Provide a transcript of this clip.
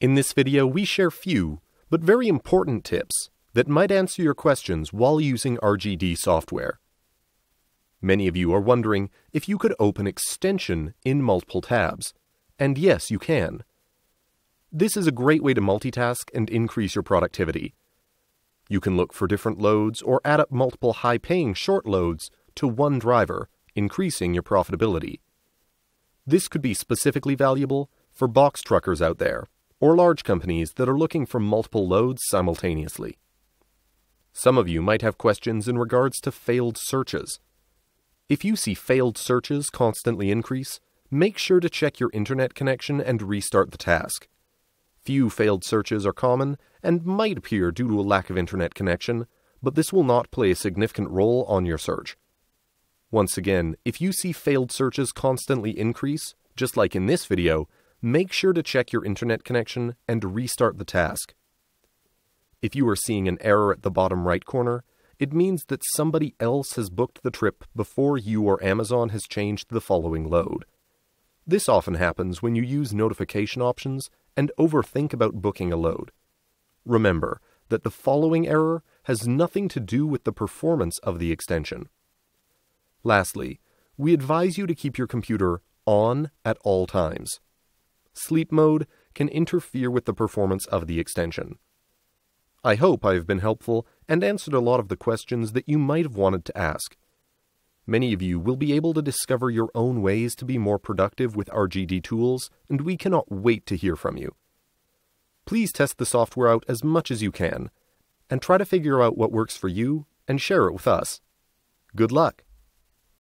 In this video, we share few, but very important tips that might answer your questions while using RGD software. Many of you are wondering if you could open extension in multiple tabs, and yes, you can. This is a great way to multitask and increase your productivity. You can look for different loads or add up multiple high-paying short loads to one driver, increasing your profitability. This could be specifically valuable for box truckers out there or large companies that are looking for multiple loads simultaneously. Some of you might have questions in regards to failed searches. If you see failed searches constantly increase, make sure to check your internet connection and restart the task. Few failed searches are common and might appear due to a lack of internet connection, but this will not play a significant role on your search. Once again, if you see failed searches constantly increase, just like in this video, make sure to check your internet connection and restart the task. If you are seeing an error at the bottom right corner, it means that somebody else has booked the trip before you or Amazon has changed the following load. This often happens when you use notification options and overthink about booking a load. Remember that the following error has nothing to do with the performance of the extension. Lastly, we advise you to keep your computer on at all times sleep mode can interfere with the performance of the extension. I hope I have been helpful and answered a lot of the questions that you might have wanted to ask. Many of you will be able to discover your own ways to be more productive with RGD tools, and we cannot wait to hear from you. Please test the software out as much as you can, and try to figure out what works for you and share it with us. Good luck!